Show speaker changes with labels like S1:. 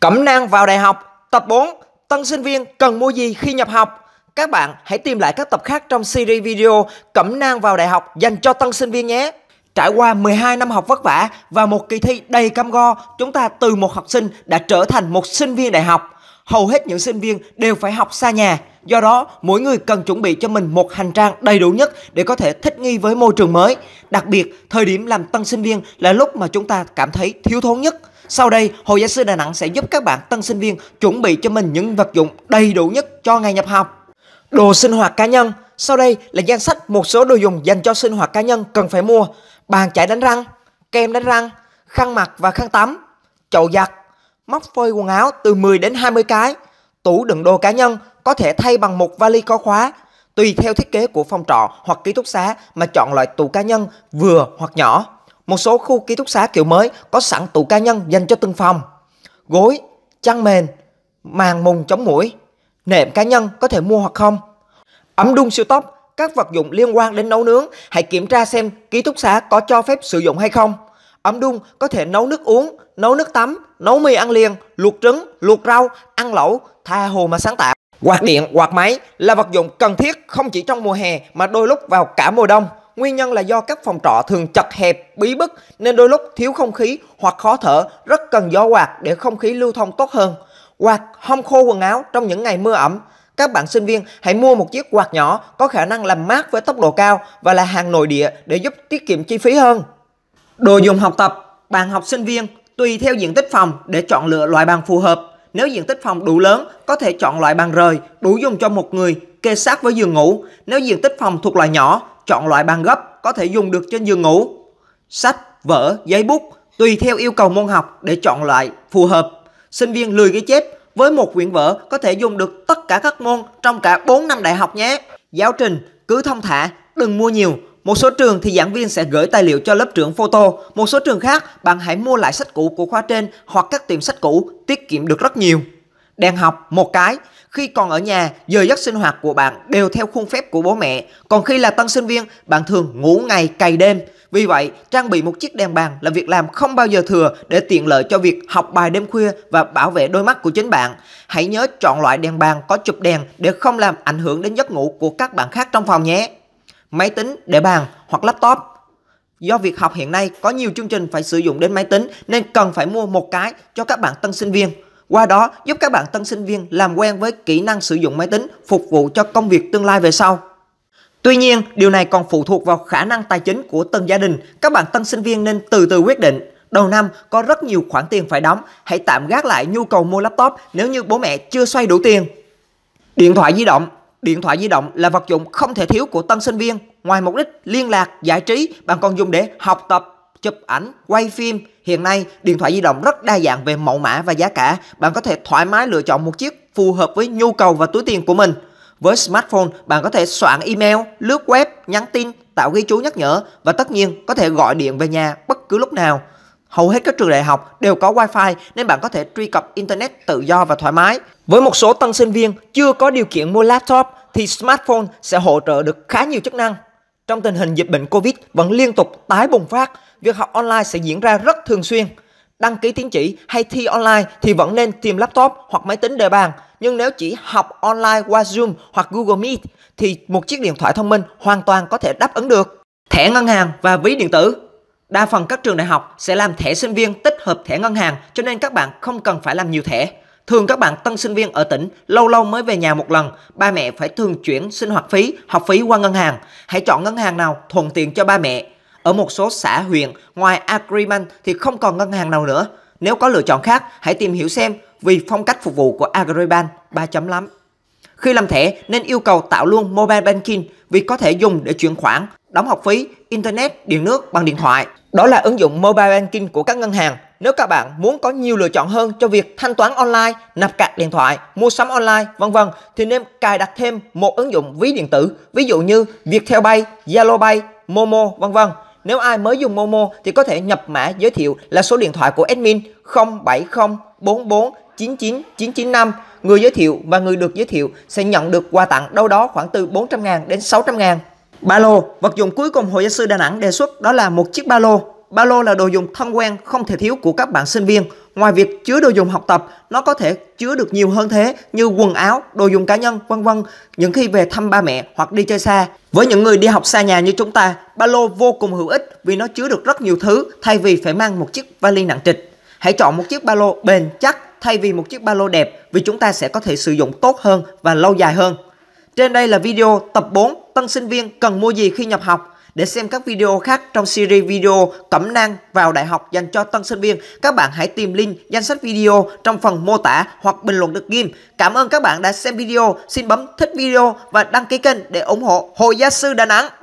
S1: Cẩm nang vào đại học Tập 4 Tân sinh viên cần mua gì khi nhập học Các bạn hãy tìm lại các tập khác trong series video Cẩm nang vào đại học dành cho tân sinh viên nhé Trải qua 12 năm học vất vả và một kỳ thi đầy cam go, chúng ta từ một học sinh đã trở thành một sinh viên đại học. Hầu hết những sinh viên đều phải học xa nhà, do đó mỗi người cần chuẩn bị cho mình một hành trang đầy đủ nhất để có thể thích nghi với môi trường mới. Đặc biệt, thời điểm làm tân sinh viên là lúc mà chúng ta cảm thấy thiếu thốn nhất sau đây, Hội Giáo sư Đà Nẵng sẽ giúp các bạn tân sinh viên chuẩn bị cho mình những vật dụng đầy đủ nhất cho ngày nhập học. Đồ sinh hoạt cá nhân Sau đây là danh sách một số đồ dùng dành cho sinh hoạt cá nhân cần phải mua. Bàn chải đánh răng, kem đánh răng, khăn mặt và khăn tắm, chậu giặt, móc phơi quần áo từ 10 đến 20 cái, tủ đựng đồ cá nhân có thể thay bằng một vali có khóa, tùy theo thiết kế của phòng trọ hoặc ký túc xá mà chọn loại tủ cá nhân vừa hoặc nhỏ một số khu ký túc xá kiểu mới có sẵn tủ cá nhân dành cho từng phòng, gối, chăn mền, màn mùng chống mũi, nệm cá nhân có thể mua hoặc không, ấm đun siêu tốc, các vật dụng liên quan đến nấu nướng hãy kiểm tra xem ký túc xá có cho phép sử dụng hay không. Ấm đun có thể nấu nước uống, nấu nước tắm, nấu mì ăn liền, luộc trứng, luộc rau, ăn lẩu, tha hồ mà sáng tạo. Quạt điện, quạt máy là vật dụng cần thiết không chỉ trong mùa hè mà đôi lúc vào cả mùa đông. Nguyên nhân là do các phòng trọ thường chật hẹp, bí bức nên đôi lúc thiếu không khí hoặc khó thở rất cần gió quạt để không khí lưu thông tốt hơn. Quạt hong khô quần áo trong những ngày mưa ẩm. Các bạn sinh viên hãy mua một chiếc quạt nhỏ có khả năng làm mát với tốc độ cao và là hàng nội địa để giúp tiết kiệm chi phí hơn. Đồ dùng học tập, bạn học sinh viên tùy theo diện tích phòng để chọn lựa loại bàn phù hợp. Nếu diện tích phòng đủ lớn, có thể chọn loại bàn rời, đủ dùng cho một người, kê sát với giường ngủ. Nếu diện tích phòng thuộc loại nhỏ, chọn loại bàn gấp có thể dùng được trên giường ngủ. Sách, vở, giấy bút tùy theo yêu cầu môn học để chọn loại phù hợp. Sinh viên lười ghi chép với một quyển vở có thể dùng được tất cả các môn trong cả 4 năm đại học nhé. Giáo trình cứ thông thả, đừng mua nhiều. Một số trường thì giảng viên sẽ gửi tài liệu cho lớp trưởng photo, một số trường khác bạn hãy mua lại sách cũ của khoa trên hoặc các tiệm sách cũ tiết kiệm được rất nhiều đang học một cái. Khi còn ở nhà, giờ giấc sinh hoạt của bạn đều theo khuôn phép của bố mẹ. Còn khi là tân sinh viên, bạn thường ngủ ngày cày đêm. Vì vậy, trang bị một chiếc đèn bàn là việc làm không bao giờ thừa để tiện lợi cho việc học bài đêm khuya và bảo vệ đôi mắt của chính bạn. Hãy nhớ chọn loại đèn bàn có chụp đèn để không làm ảnh hưởng đến giấc ngủ của các bạn khác trong phòng nhé. Máy tính để bàn hoặc laptop Do việc học hiện nay có nhiều chương trình phải sử dụng đến máy tính nên cần phải mua một cái cho các bạn tân sinh viên. Qua đó giúp các bạn tân sinh viên làm quen với kỹ năng sử dụng máy tính phục vụ cho công việc tương lai về sau. Tuy nhiên, điều này còn phụ thuộc vào khả năng tài chính của từng gia đình. Các bạn tân sinh viên nên từ từ quyết định. Đầu năm có rất nhiều khoản tiền phải đóng, hãy tạm gác lại nhu cầu mua laptop nếu như bố mẹ chưa xoay đủ tiền. Điện thoại di động Điện thoại di động là vật dụng không thể thiếu của tân sinh viên. Ngoài mục đích liên lạc, giải trí, bạn còn dùng để học tập, chụp ảnh, quay phim. Hiện nay, điện thoại di động rất đa dạng về mẫu mã và giá cả. Bạn có thể thoải mái lựa chọn một chiếc phù hợp với nhu cầu và túi tiền của mình. Với smartphone, bạn có thể soạn email, lướt web, nhắn tin, tạo ghi chú nhắc nhở và tất nhiên có thể gọi điện về nhà bất cứ lúc nào. Hầu hết các trường đại học đều có wifi nên bạn có thể truy cập internet tự do và thoải mái. Với một số tân sinh viên chưa có điều kiện mua laptop thì smartphone sẽ hỗ trợ được khá nhiều chức năng trong tình hình dịch bệnh Covid vẫn liên tục tái bùng phát, việc học online sẽ diễn ra rất thường xuyên. Đăng ký tín chỉ hay thi online thì vẫn nên tìm laptop hoặc máy tính để bàn, nhưng nếu chỉ học online qua Zoom hoặc Google Meet thì một chiếc điện thoại thông minh hoàn toàn có thể đáp ứng được. Thẻ ngân hàng và ví điện tử Đa phần các trường đại học sẽ làm thẻ sinh viên tích hợp thẻ ngân hàng cho nên các bạn không cần phải làm nhiều thẻ. Thường các bạn tân sinh viên ở tỉnh lâu lâu mới về nhà một lần, ba mẹ phải thường chuyển sinh hoạt phí, học phí qua ngân hàng. Hãy chọn ngân hàng nào thuận tiện cho ba mẹ. Ở một số xã huyện ngoài Agribank thì không còn ngân hàng nào nữa. Nếu có lựa chọn khác, hãy tìm hiểu xem vì phong cách phục vụ của Agribank 3 chấm lắm. Khi làm thẻ nên yêu cầu tạo luôn mobile banking vì có thể dùng để chuyển khoản, đóng học phí, internet, điện nước bằng điện thoại. Đó là ứng dụng mobile banking của các ngân hàng nếu các bạn muốn có nhiều lựa chọn hơn cho việc thanh toán online, nạp cạc điện thoại, mua sắm online, vân vân thì nên cài đặt thêm một ứng dụng ví điện tử, ví dụ như Viettel Pay, Zalo Pay, Momo, vân vân. Nếu ai mới dùng Momo thì có thể nhập mã giới thiệu là số điện thoại của admin 0704499995 Người giới thiệu và người được giới thiệu sẽ nhận được quà tặng đâu đó khoảng từ 400 000 đến 600 000 Ba lô, vật dụng cuối cùng Hội Gia sư Đà Nẵng đề xuất đó là một chiếc ba lô ba lô là đồ dùng thân quen không thể thiếu của các bạn sinh viên. Ngoài việc chứa đồ dùng học tập, nó có thể chứa được nhiều hơn thế như quần áo, đồ dùng cá nhân, vân vân. Những khi về thăm ba mẹ hoặc đi chơi xa. Với những người đi học xa nhà như chúng ta, ba lô vô cùng hữu ích vì nó chứa được rất nhiều thứ thay vì phải mang một chiếc vali nặng trịch. Hãy chọn một chiếc ba lô bền chắc thay vì một chiếc ba lô đẹp vì chúng ta sẽ có thể sử dụng tốt hơn và lâu dài hơn. Trên đây là video tập 4 tân sinh viên cần mua gì khi nhập học. Để xem các video khác trong series video Cẩm năng vào đại học dành cho tân sinh viên, các bạn hãy tìm link danh sách video trong phần mô tả hoặc bình luận được ghim. Cảm ơn các bạn đã xem video, xin bấm thích video và đăng ký kênh để ủng hộ Hội Gia sư Đà Nẵng.